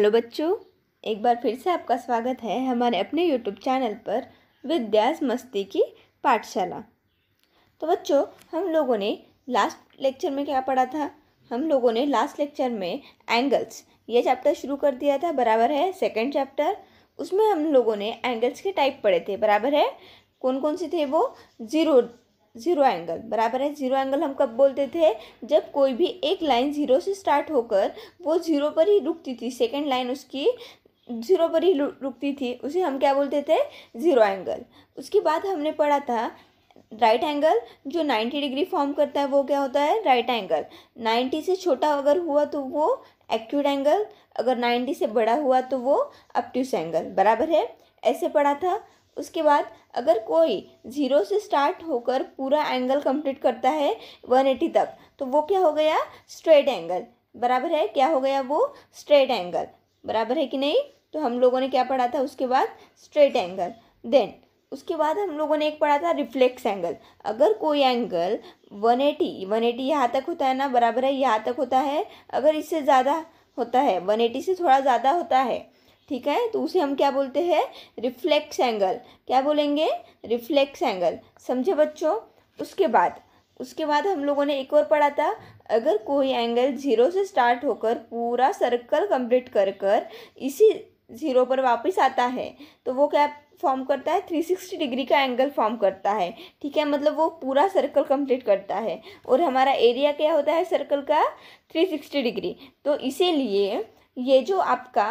hello बच्चों एक बार फिर से आपका स्वागत है हमारे अपने यूट्यूब चैनल पर विद्यास मस्ती की पाठशाला तो बच्चों हम लोगों ने लास्ट लेक्चर में क्या पढ़ा था हम लोगों ने लास्ट लेक्चर में एंगल्स ये चैप्टर शुरू कर दिया था बराबर है सेकेंड चैप्टर उसमें हम लोगों ने एंगल्स के टाइप पढ़े थे बराबर है कौन कौन से थे वो ज़ीरो ज़ीरो एंगल बराबर है ज़ीरो एंगल हम कब बोलते थे जब कोई भी एक लाइन ज़ीरो से स्टार्ट होकर वो ज़ीरो पर ही रुकती थी सेकेंड लाइन उसकी ज़ीरो पर ही रुकती थी उसे हम क्या बोलते थे ज़ीरो एंगल उसके बाद हमने पढ़ा था राइट एंगल जो नाइन्टी डिग्री फॉर्म करता है वो क्या होता है राइट एंगल नाइन्टी से छोटा अगर हुआ तो वो एक्यूट एंगल अगर नाइन्टी से बड़ा हुआ तो वो अपट्यूस एंगल बराबर है ऐसे पढ़ा था उसके बाद अगर कोई ज़ीरो से स्टार्ट होकर पूरा एंगल कंप्लीट करता है वन एटी तक तो वो क्या हो गया स्ट्रेट एंगल बराबर है क्या हो गया वो स्ट्रेट एंगल बराबर है कि नहीं तो हम लोगों ने क्या पढ़ा था उसके बाद स्ट्रेट एंगल देन उसके बाद हम लोगों ने एक पढ़ा था रिफ्लेक्स एंगल अगर कोई एंगल 180 180 यहाँ तक होता है ना बराबर है यहाँ तक होता है अगर इससे ज़्यादा होता है 180 से थोड़ा ज़्यादा होता है ठीक है तो उसे हम क्या बोलते हैं रिफ्लेक्स एंगल क्या बोलेंगे रिफ्लेक्स एंगल समझे बच्चों उसके बाद उसके बाद हम लोगों ने एक और पढ़ा था अगर कोई एंगल ज़ीरो से स्टार्ट होकर पूरा सर्कल कंप्लीट कर कर इसी ज़ीरो पर वापस आता है तो वो क्या फॉर्म करता है थ्री सिक्सटी डिग्री का एंगल फॉर्म करता है ठीक है मतलब वो पूरा सर्कल कंप्लीट करता है और हमारा एरिया क्या होता है सर्कल का थ्री सिक्सटी डिग्री तो इसीलिए ये जो आपका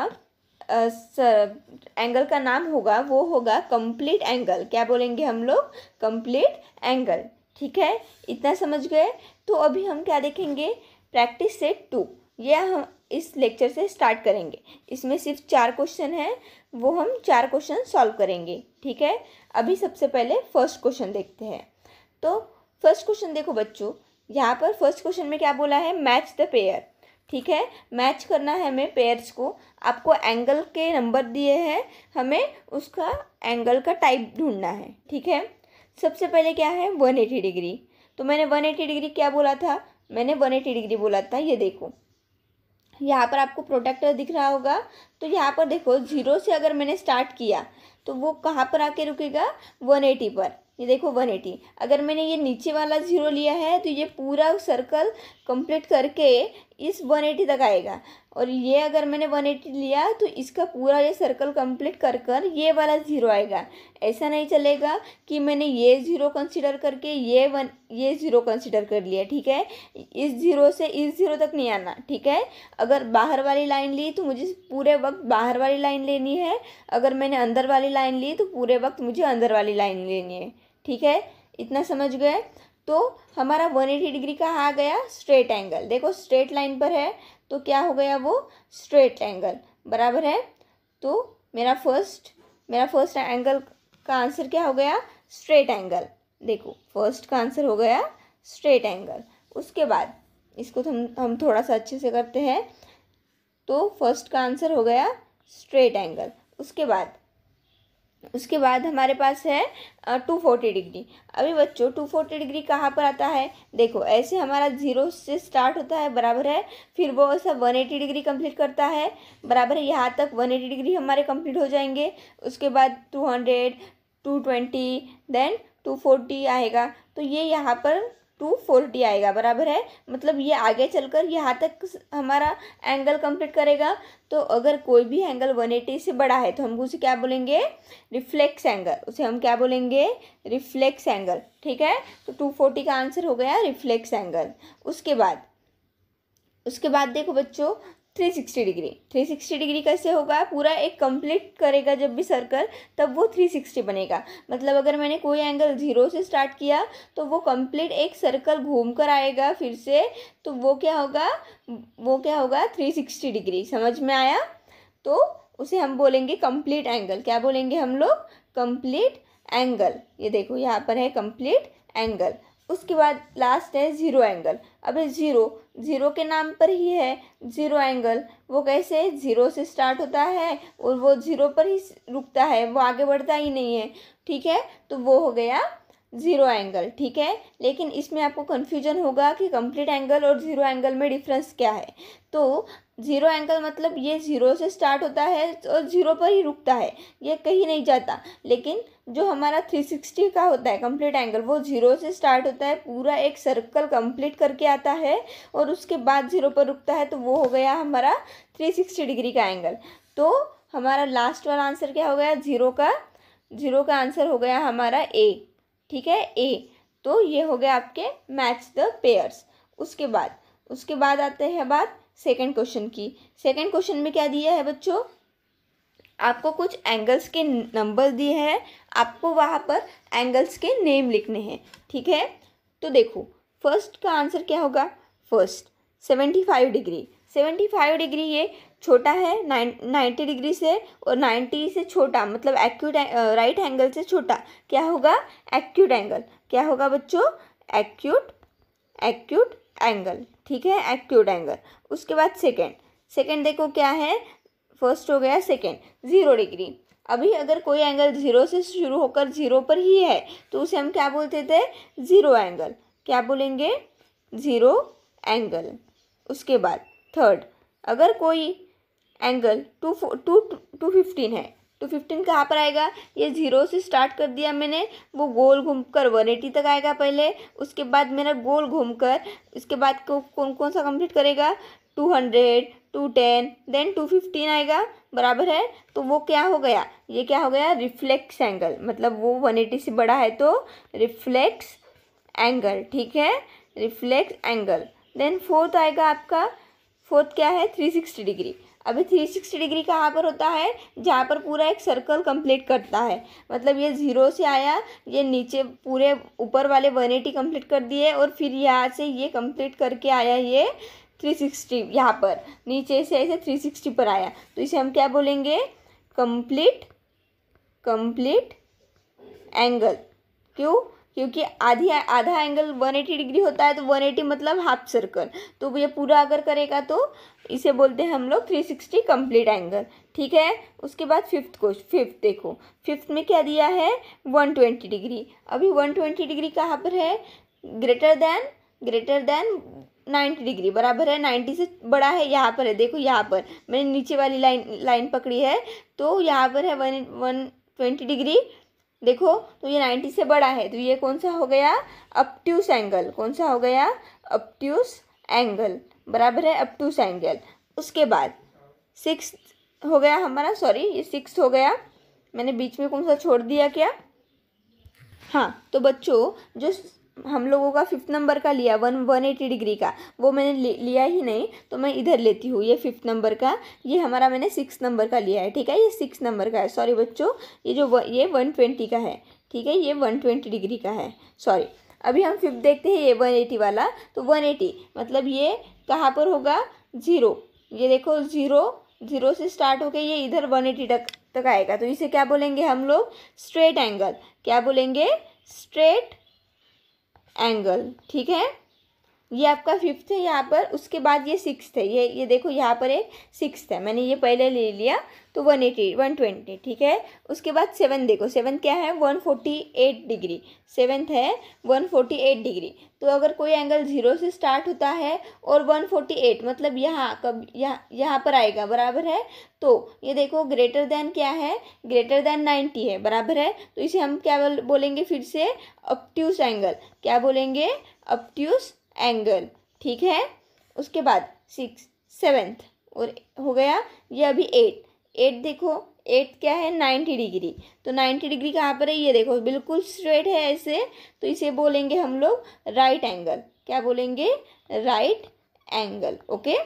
एंगल का नाम होगा वो होगा कंप्लीट एंगल क्या बोलेंगे हम लोग कंप्लीट एंगल ठीक है इतना समझ गए तो अभी हम क्या देखेंगे प्रैक्टिस सेट टू ये हम इस लेक्चर से स्टार्ट करेंगे इसमें सिर्फ चार क्वेश्चन हैं वो हम चार क्वेश्चन सॉल्व करेंगे ठीक है अभी सबसे पहले फर्स्ट क्वेश्चन देखते हैं तो फर्स्ट क्वेश्चन देखो बच्चों यहाँ पर फर्स्ट क्वेश्चन में क्या बोला है मैच द पेयर ठीक है मैच करना है हमें पेयर्स को आपको एंगल के नंबर दिए हैं हमें उसका एंगल का टाइप ढूंढना है ठीक है सबसे पहले क्या है वन एटी डिग्री तो मैंने वन एटी डिग्री क्या बोला था मैंने वन एटी डिग्री बोला था ये देखो यहाँ पर आपको प्रोटेक्टर दिख रहा होगा तो यहाँ पर देखो जीरो से अगर मैंने स्टार्ट किया तो वो कहाँ पर आके रुकेगा वन एटी पर ये देखो वन एटी अगर मैंने ये नीचे वाला ज़ीरो लिया है तो ये पूरा सर्कल कंप्लीट करके इस 180 तक आएगा और ये अगर मैंने 180 लिया तो इसका पूरा ये सर्कल कंप्लीट कर कर ये वाला ज़ीरो आएगा ऐसा नहीं चलेगा कि मैंने ये ज़ीरो कंसिडर करके ये वन ये ज़ीरो कंसिडर कर लिया ठीक है इस ज़ीरो से इस ज़ीरो तक नहीं आना ठीक है अगर बाहर वाली लाइन ली तो मुझे पूरे वक्त बाहर वाली लाइन लेनी है अगर मैंने अंदर वाली लाइन ली तो पूरे वक्त मुझे अंदर वाली लाइन लेनी है ठीक है इतना समझ गए तो हमारा 180 डिग्री का आ गया स्ट्रेट एंगल देखो स्ट्रेट लाइन पर है तो क्या हो गया वो स्ट्रेट एंगल बराबर है तो मेरा फर्स्ट मेरा फर्स्ट एंगल का आंसर क्या हो गया स्ट्रेट एंगल देखो फर्स्ट का आंसर हो गया स्ट्रेट एंगल उसके बाद इसको हम हम थोड़ा सा अच्छे से करते हैं तो फर्स्ट का आंसर हो गया स्ट्रेट एंगल उसके बाद उसके बाद हमारे पास है टू फोर्टी डिग्री अभी बच्चों टू फोर्टी डिग्री कहाँ पर आता है देखो ऐसे हमारा ज़ीरो से स्टार्ट होता है बराबर है फिर वो सब वन एटी डिग्री कंप्लीट करता है बराबर है यहाँ तक वन एटी डिग्री हमारे कंप्लीट हो जाएंगे उसके बाद two hundred two twenty then two forty आएगा तो ये यहाँ पर टू फोर्टी आएगा बराबर है मतलब ये आगे चलकर यहाँ तक हमारा एंगल कंप्लीट करेगा तो अगर कोई भी एंगल वन एटी से बड़ा है तो हम उसे क्या बोलेंगे रिफ्लेक्स एंगल उसे हम क्या बोलेंगे रिफ्लेक्स एंगल ठीक है तो टू फोर्टी का आंसर हो गया रिफ्लेक्स एंगल उसके बाद उसके बाद देखो बच्चों three sixty degree three sixty degree कैसे होगा पूरा एक कंप्लीट करेगा जब भी सर्कल तब वो थ्री सिक्सटी बनेगा मतलब अगर मैंने कोई एंगल ज़ीरो से स्टार्ट किया तो वो कंप्लीट एक सर्कल घूम कर आएगा फिर से तो वो क्या होगा वो क्या होगा थ्री सिक्सटी डिग्री समझ में आया तो उसे हम बोलेंगे कंप्लीट एंगल क्या बोलेंगे हम लोग कंप्लीट एंगल ये देखो यहाँ पर है कंप्लीट एंगल उसके बाद लास्ट है ज़ीरो एंगल अब ज़ीरो ज़ीरो के नाम पर ही है ज़ीरो एंगल वो कैसे ज़ीरो से स्टार्ट होता है और वो ज़ीरो पर ही रुकता है वो आगे बढ़ता ही नहीं है ठीक है तो वो हो गया ज़ीरो एंगल ठीक है लेकिन इसमें आपको कन्फ्यूजन होगा कि कंप्लीट एंगल और ज़ीरो एंगल में डिफरेंस क्या है तो ज़ीरो एंगल मतलब ये ज़ीरो से स्टार्ट होता है और ज़ीरो पर ही रुकता है ये कहीं नहीं जाता लेकिन जो हमारा थ्री सिक्सटी का होता है कंप्लीट एंगल वो ज़ीरो से स्टार्ट होता है पूरा एक सर्कल कंप्लीट करके आता है और उसके बाद ज़ीरो पर रुकता है तो वो हो गया हमारा थ्री सिक्सटी डिग्री का एंगल तो हमारा लास्ट वाला आंसर क्या हो गया ज़ीरो का ज़ीरो का आंसर हो गया हमारा ए ठीक है ए तो ये हो गया आपके मैच द पेयर्स उसके बाद उसके बाद आते हैं बात सेकंड क्वेश्चन की सेकंड क्वेश्चन में क्या दिया है बच्चों आपको कुछ एंगल्स के नंबर दिए हैं आपको वहाँ पर एंगल्स के नेम लिखने हैं ठीक है तो देखो फर्स्ट का आंसर क्या होगा first seventy five degree seventy five degree ये छोटा है नाइन नाइन्टी डिग्री से और नाइन्टी से छोटा मतलब एक्यूट राइट एंगल से छोटा क्या होगा एक्यूट एंगल क्या होगा बच्चों एक्यूट एक्यूट एंगल ठीक है एक्यूट एंगल उसके बाद सेकेंड सेकेंड देखो क्या है फर्स्ट हो गया सेकेंड ज़ीरो डिग्री अभी अगर कोई एंगल ज़ीरो से शुरू होकर ज़ीरो पर ही है तो उसे हम क्या बोलते थे ज़ीरो एंगल क्या बोलेंगे ज़ीरो एंगल उसके बाद थर्ड अगर कोई angle two two two fifteen है टू फिफ्टीन कहाँ पर आएगा ये ज़ीरो से स्टार्ट कर दिया मैंने वो गोल घूम कर वन एटी तक आएगा पहले उसके बाद मेरा गोल घूम कर उसके बाद को, कौन कौन सा कंप्लीट करेगा two hundred two ten then two fifteen आएगा बराबर है तो वो क्या हो गया ये क्या हो गया रिफ्लेक्स एंगल मतलब वो वन एटी से बड़ा है तो रिफ्लेक्स एंगल ठीक है रिफ्लेक्स एंगल देन फोर्थ आएगा आपका फोर्थ क्या है थ्री सिक्सटी डिग्री अभी थ्री सिक्सटी डिग्री कहाँ पर होता है जहाँ पर पूरा एक सर्कल कंप्लीट करता है मतलब ये ज़ीरो से आया ये नीचे पूरे ऊपर वाले वन एटी कम्प्लीट कर दिए और फिर यहाँ से ये कंप्लीट करके आया ये थ्री सिक्सटी यहाँ पर नीचे से ऐसे थ्री सिक्सटी पर आया तो इसे हम क्या बोलेंगे कंप्लीट कंप्लीट एंगल क्यों क्योंकि आधी आधा एंगल 180 डिग्री होता है तो 180 मतलब हाफ सर्कल तो ये पूरा अगर करेगा तो इसे बोलते हैं हम लोग 360 कम्प्लीट एंगल ठीक है उसके बाद फिफ्थ को फिफ्थ देखो फिफ्थ में क्या दिया है 120 डिग्री अभी 120 डिग्री कहाँ पर है greater than greater than ninety degree बराबर है नाइन्टी से बड़ा है यहाँ पर है देखो यहाँ पर मैंने नीचे वाली लाइन लाइन पकड़ी है तो यहाँ पर है वन वन ट्वेंटी डिग्री देखो तो ये नाइन्टी से बड़ा है तो ये कौन सा हो गया अपट्यूस एंगल कौन सा हो गया अपट्यूस एंगल बराबर है अपट्यूस एंगल उसके बाद सिक्स हो गया हमारा सॉरी ये सिक्स हो गया मैंने बीच में कौन सा छोड़ दिया क्या हाँ तो बच्चों जो हम लोगों का फिफ्थ नंबर का लिया वन वन एटी डिग्री का वो मैंने लिया ही नहीं तो मैं इधर लेती हूँ ये फिफ्थ नंबर का ये हमारा मैंने सिक्स नंबर का लिया है ठीक है ये सिक्स नंबर का है सॉरी बच्चों ये जो व, ये वन ट्वेंटी का है ठीक है ये वन ट्वेंटी डिग्री का है सॉरी अभी हम फिफ्थ देखते हैं ये वन एटी वाला तो वन एटी मतलब ये कहाँ पर होगा ज़ीरो ये देखो ज़ीरो ज़ीरो से स्टार्ट होकर ये इधर वन एटी तक तक आएगा तो इसे क्या बोलेंगे हम लोग स्ट्रेट एंगल क्या बोलेंगे स्ट्रेट एंगल ठीक है ये आपका फिफ्थ है यहाँ पर उसके बाद ये सिक्स्थ है ये ये देखो यहाँ पर एक सिक्स्थ है मैंने ये पहले ले लिया तो वन एटी वन ट्वेंटी ठीक है उसके बाद सेवन देखो सेवन क्या है one forty eight degree seventh है वन फोर्टी एट डिग्री तो अगर कोई एंगल ज़ीरो से स्टार्ट होता है और वन फोर्टी एट मतलब यहाँ कब यहाँ यहाँ पर आएगा बराबर है तो ये देखो ग्रेटर देन क्या है ग्रेटर देन नाइन्टी है बराबर है तो इसे हम क्या बोलेंगे फिर से अपट्यूस एंगल क्या बोलेंगे अपट्यूस एंगल ठीक है उसके बाद सिक्स सेवेंथ और हो गया ये अभी एट एट देखो एट क्या है नाइन्टी डिग्री तो नाइन्टी डिग्री कहाँ पर है ये देखो बिल्कुल स्ट्रेट है ऐसे तो इसे बोलेंगे हम लोग राइट एंगल क्या बोलेंगे राइट एंगल ओके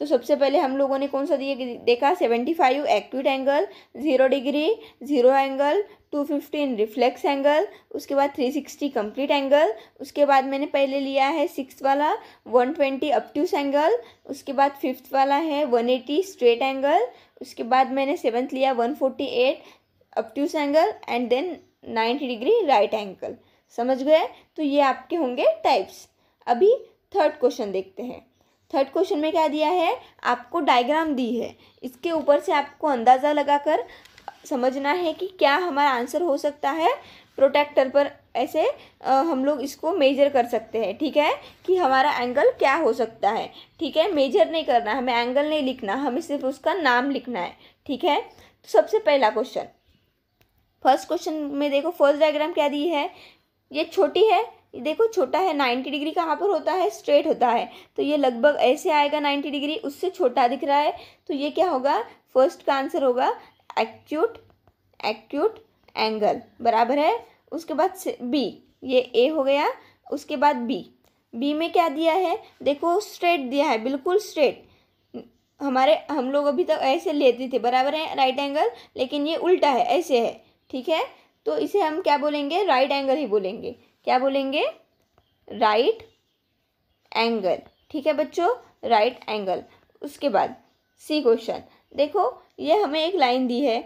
तो सबसे पहले हम लोगों ने कौन सा दिए देखा seventy five acute angle zero degree zero angle two fifteen reflex angle उसके बाद थ्री सिक्सटी कंप्लीट एंगल उसके बाद मैंने पहले लिया है सिक्स वाला वन ट्वेंटी अपट्यूस एंगल उसके बाद फिफ्थ वाला है वन एटी स्ट्रेट एंगल उसके बाद मैंने सेवन्थ लिया one forty eight obtuse angle and then ninety degree right angle समझ गए तो ये आपके होंगे टाइप्स अभी थर्ड क्वेश्चन देखते हैं थर्ड क्वेश्चन में क्या दिया है आपको डायग्राम दी है इसके ऊपर से आपको अंदाज़ा लगाकर समझना है कि क्या हमारा आंसर हो सकता है प्रोटेक्टर पर ऐसे आ, हम लोग इसको मेजर कर सकते हैं ठीक है कि हमारा एंगल क्या हो सकता है ठीक है मेजर नहीं करना हमें एंगल नहीं लिखना हमें सिर्फ उसका नाम लिखना है ठीक है तो सबसे पहला क्वेश्चन फर्स्ट क्वेश्चन में देखो फर्स्ट डायग्राम क्या दी है ये छोटी है देखो छोटा है नाइन्टी डिग्री कहाँ पर होता है स्ट्रेट होता है तो ये लगभग ऐसे आएगा नाइन्टी डिग्री उससे छोटा दिख रहा है तो ये क्या होगा फर्स्ट का आंसर होगा एक्यूट एक्यूट एंगल बराबर है उसके बाद बी ये ए हो गया उसके बाद बी बी में क्या दिया है देखो स्ट्रेट दिया है बिल्कुल स्ट्रेट हमारे हम लोग अभी तक ऐसे लेते थे बराबर है राइट एंगल लेकिन ये उल्टा है ऐसे है ठीक है तो इसे हम क्या बोलेंगे राइट एंगल ही बोलेंगे क्या बोलेंगे राइट एंगल ठीक है बच्चों राइट एंगल उसके बाद सी क्वेश्चन देखो ये हमें एक लाइन दी है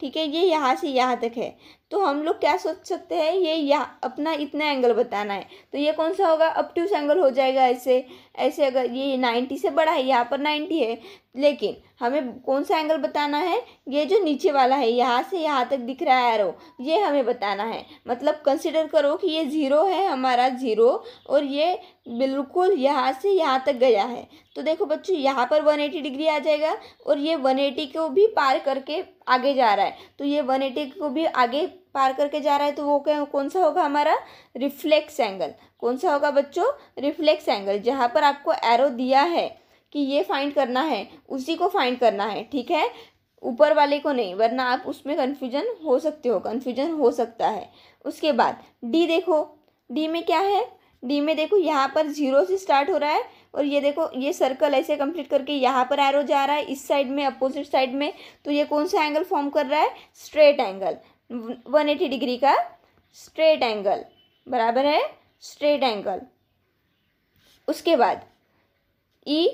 ठीक है ये यहाँ से यहाँ तक है तो हम लोग क्या सोच सकते हैं ये यहाँ अपना इतना एंगल बताना है तो ये कौन सा होगा अपट्यूस एंगल हो जाएगा ऐसे ऐसे अगर ये नाइन्टी से बड़ा है यहाँ पर नाइन्टी है लेकिन हमें कौन सा एंगल बताना है ये जो नीचे वाला है यहाँ से यहाँ तक दिख रहा है एरो ये हमें बताना है मतलब कंसिडर करो कि ये ज़ीरो है हमारा ज़ीरो और ये बिल्कुल यहाँ से यहाँ तक गया है तो देखो बच्चों यहाँ पर वन एटी डिग्री आ जाएगा और ये वन एटी को भी पार करके आगे जा रहा है तो ये वन एटी को भी आगे पार करके जा रहा है तो वो क्या कौन सा होगा हमारा रिफ्लेक्स एंगल कौन सा होगा बच्चों रिफ्लेक्स एंगल जहाँ पर आपको एरो दिया है कि ये फाइंड करना है उसी को फाइंड करना है ठीक है ऊपर वाले को नहीं वरना आप उसमें कन्फ्यूजन हो सकते हो कन्फ्यूजन हो सकता है उसके बाद डी देखो डी में क्या है डी में देखो यहाँ पर जीरो से स्टार्ट हो रहा है और ये देखो ये सर्कल ऐसे कंप्लीट करके यहाँ पर एरो जा रहा है इस साइड में अपोजिट साइड में तो ये कौन सा एंगल फॉर्म कर रहा है straight angle one eighty degree का स्ट्रेट एंगल बराबर है स्ट्रेट एंगल उसके बाद ई e,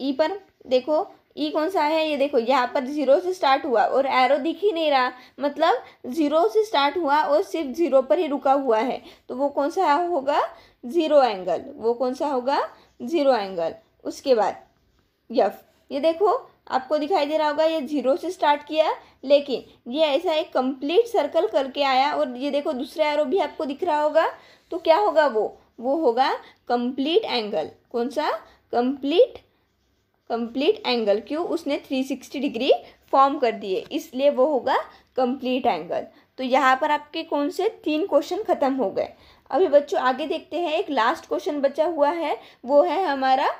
ई e पर देखो ई e कौन सा है ये देखो यहाँ पर ज़ीरो से स्टार्ट हुआ और एरो दिख ही नहीं रहा मतलब ज़ीरो से स्टार्ट हुआ और सिर्फ ज़ीरो पर ही रुका हुआ है तो वो कौन सा होगा ज़ीरो एंगल वो कौन सा होगा ज़ीरो एंगल उसके बाद यफ ये देखो आपको दिखाई दे रहा होगा ये जीरो से स्टार्ट किया लेकिन ये ऐसा एक कंप्लीट सर्कल करके आया और ये देखो दूसरा एरो भी आपको दिख रहा होगा तो क्या होगा वो वो होगा कंप्लीट एंगल कौन सा कंप्लीट कंप्लीट एंगल क्यों उसने थ्री सिक्सटी डिग्री फॉर्म कर दिए इसलिए वो होगा कंप्लीट एंगल तो यहाँ पर आपके कौन से तीन क्वेश्चन ख़त्म हो गए अभी बच्चों आगे देखते हैं एक लास्ट क्वेश्चन बचा हुआ है वो है हमारा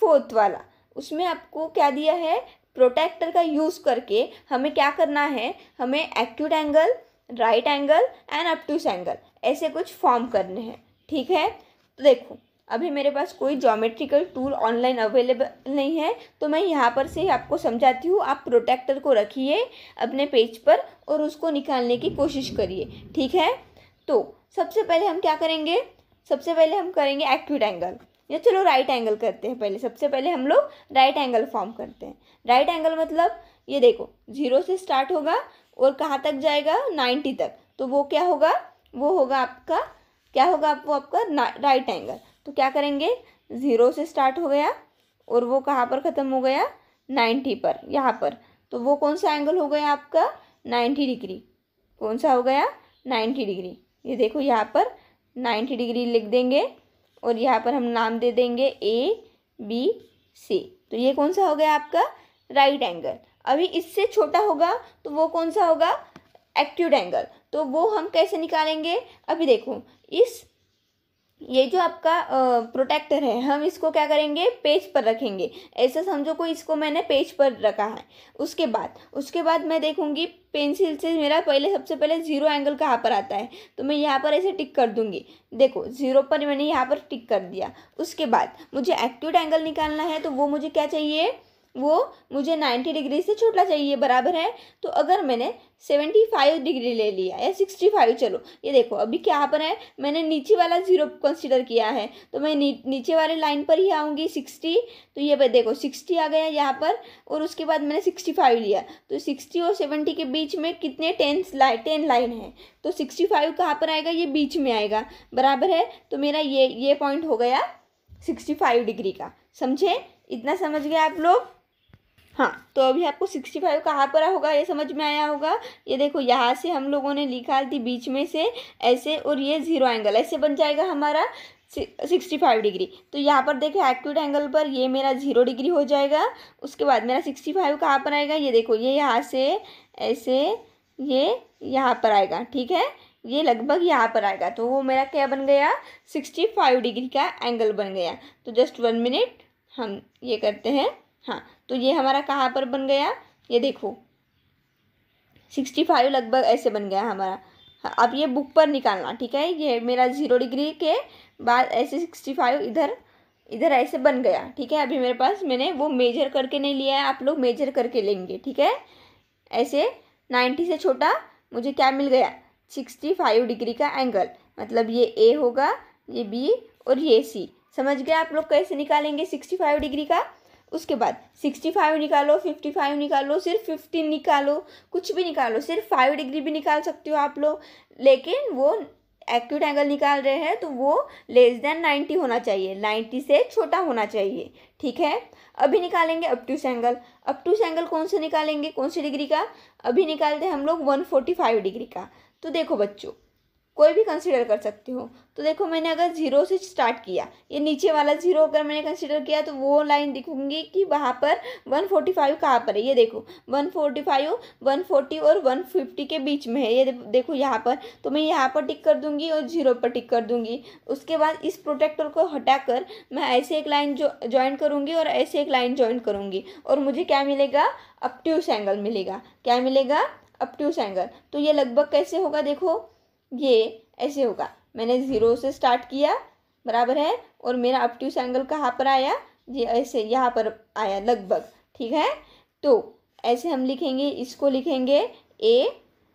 फोर्थ वाला उसमें आपको क्या दिया है प्रोटेक्टर का यूज़ करके हमें क्या करना है हमें acute angle right angle and obtuse angle ऐसे कुछ फॉर्म करने हैं ठीक है तो देखो अभी मेरे पास कोई जोमेट्रिकल टूल ऑनलाइन अवेलेबल नहीं है तो मैं यहाँ पर से आपको समझाती हूँ आप प्रोटेक्टर को रखिए अपने पेज पर और उसको निकालने की कोशिश करिए ठीक है तो सबसे पहले हम क्या करेंगे सबसे पहले हम करेंगे एक्यूट एंगल या चलो राइट एंगल करते हैं पहले सबसे पहले हम लोग राइट एंगल फॉर्म करते हैं राइट एंगल मतलब ये देखो जीरो से स्टार्ट होगा और कहाँ तक जाएगा नाइन्टी तक तो वो क्या होगा वो होगा आपका क्या होगा वो आपका राइट एंगल तो क्या करेंगे ज़ीरो से स्टार्ट हो गया और वो कहाँ पर ख़त्म हो गया नाइन्टी पर यहाँ पर तो वो कौन सा एंगल हो गया आपका नाइन्टी डिग्री कौन सा हो गया नाइन्टी डिग्री ये देखो यहाँ पर नाइन्टी डिग्री लिख देंगे और यहाँ पर हम नाम दे देंगे ए बी सी तो ये कौन सा हो गया आपका राइट एंगल अभी इससे छोटा होगा तो वो कौन सा होगा एक्यूट एंगल तो वो हम कैसे निकालेंगे अभी देखो इस ये जो आपका प्रोटेक्टर है हम इसको क्या करेंगे पेज पर रखेंगे ऐसा समझो कोई इसको मैंने पेज पर रखा है उसके बाद उसके बाद मैं देखूँगी पेंसिल से मेरा पहले सबसे पहले ज़ीरो एंगल कहाँ पर आता है तो मैं यहाँ पर ऐसे टिक कर दूँगी देखो ज़ीरो पर मैंने यहाँ पर टिक कर दिया उसके बाद मुझे एक्टिव एंगल निकालना है तो वो मुझे क्या चाहिए वो मुझे 90 डिग्री से छोटा चाहिए बराबर है तो अगर मैंने 75 डिग्री ले लिया या 65 चलो ये देखो अभी क्या पर है मैंने नीचे वाला ज़ीरो कंसिडर किया है तो मैं नी, नीचे वाले लाइन पर ही आऊँगी 60 तो ये देखो 60 आ गया यहाँ पर और उसके बाद मैंने 65 लिया तो 60 और 70 के बीच में कितने टेंस लाइन टेन लाइन है तो फाइव कहाँ पर आएगा ये बीच में आएगा बराबर है तो मेरा ये ये पॉइंट हो गया फाइव डिग्री का समझे इतना समझ गया आप लोग हाँ तो अभी आपको सिक्सटी फाइव कहाँ पर होगा ये समझ में आया होगा ये देखो यहाँ से हम लोगों ने निकाल दी बीच में से ऐसे और ये ज़ीरो एंगल ऐसे बन जाएगा हमारा सिक्सटी फाइव डिग्री तो यहाँ पर देखें एक्यूट एंगल पर ये मेरा ज़ीरो डिग्री हो जाएगा उसके बाद मेरा सिक्सटी फाइव कहाँ पर आएगा ये देखो ये यहाँ से ऐसे ये यहाँ पर आएगा ठीक है ये लगभग यहाँ पर आएगा तो वो मेरा क्या बन गया सिक्सटी फाइव डिग्री का एंगल बन गया तो जस्ट वन मिनट हम ये करते हैं हाँ तो ये हमारा कहाँ पर बन गया ये देखो सिक्सटी फाइव लगभग ऐसे बन गया हमारा हाँ, अब ये बुक पर निकालना ठीक है ये मेरा ज़ीरो डिग्री के बाद ऐसे सिक्सटी फाइव इधर इधर ऐसे बन गया ठीक है अभी मेरे पास मैंने वो मेजर करके नहीं लिया है आप लोग मेजर करके लेंगे ठीक है ऐसे नाइन्टी से छोटा मुझे क्या मिल गया सिक्सटी फाइव डिग्री का एंगल मतलब ये ए होगा ये बी और ये सी समझ गए आप लोग कैसे निकालेंगे सिक्सटी फाइव डिग्री का उसके बाद सिक्सटी फाइव निकालो फिफ्टी फाइव निकालो सिर्फ फिफ्टीन निकालो कुछ भी निकालो सिर्फ फाइव डिग्री भी निकाल सकते हो आप लोग लेकिन वो एक्यूट एंगल निकाल रहे हैं तो वो लेस देन नाइन्टी होना चाहिए नाइन्टी से छोटा होना चाहिए ठीक है अभी निकालेंगे अपटूस एंगल अपटूस एंगल कौन से निकालेंगे कौन सी डिग्री का अभी निकालते हैं हम लोग वन फोर्टी फाइव डिग्री का तो देखो बच्चों कोई भी कंसिडर कर सकते हो तो देखो मैंने अगर ज़ीरो से स्टार्ट किया ये नीचे वाला ज़ीरो अगर मैंने कंसिडर किया तो वो लाइन दिखूंगी कि वहाँ पर वन फोर्टी फाइव कहाँ पर है ये देखो one forty five one forty और वन फिफ्टी के बीच में है ये देखो यहाँ पर तो मैं यहाँ पर टिक कर दूँगी और ज़ीरो पर टिक कर दूँगी उसके बाद इस प्रोटेक्टर को हटा कर मैं ऐसे एक लाइन जो ज्वाइन करूँगी और ऐसे एक लाइन ज्वाइन करूँगी और मुझे क्या मिलेगा अपट्यूस एंगल मिलेगा क्या मिलेगा अपट्यूस एंगल तो ये लगभग कैसे होगा देखो ये ऐसे होगा मैंने ज़ीरो से स्टार्ट किया बराबर है और मेरा अपट्यूस एंगल कहाँ पर आया ये ऐसे यहाँ पर आया लगभग ठीक है तो ऐसे हम लिखेंगे इसको लिखेंगे ए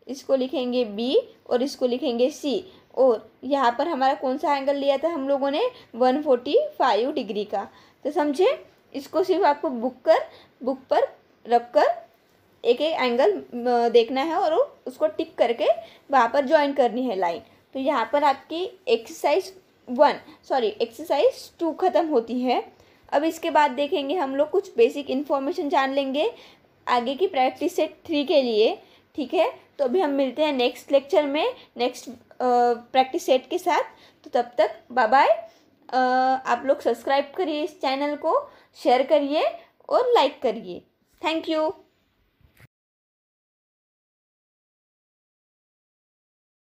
इसको लिखेंगे बी और इसको लिखेंगे सी और यहाँ पर हमारा कौन सा एंगल लिया था हम लोगों ने वन फोर्टी फाइव डिग्री का तो समझे इसको सिर्फ आपको बुक कर बुक पर रख कर एक एक एंगल देखना है और उसको टिक करके वहाँ पर ज्वाइन करनी है लाइन तो यहाँ पर आपकी exercise one sorry exercise two ख़त्म होती है अब इसके बाद देखेंगे हम लोग कुछ बेसिक इन्फॉर्मेशन जान लेंगे आगे की प्रैक्टिस सेट थ्री के लिए ठीक है तो अभी हम मिलते हैं नेक्स्ट लेक्चर में नेक्स्ट प्रैक्टिस सेट के साथ तो तब तक बाय बाय आप लोग सब्सक्राइब करिए इस चैनल को शेयर करिए और लाइक करिए थैंक यू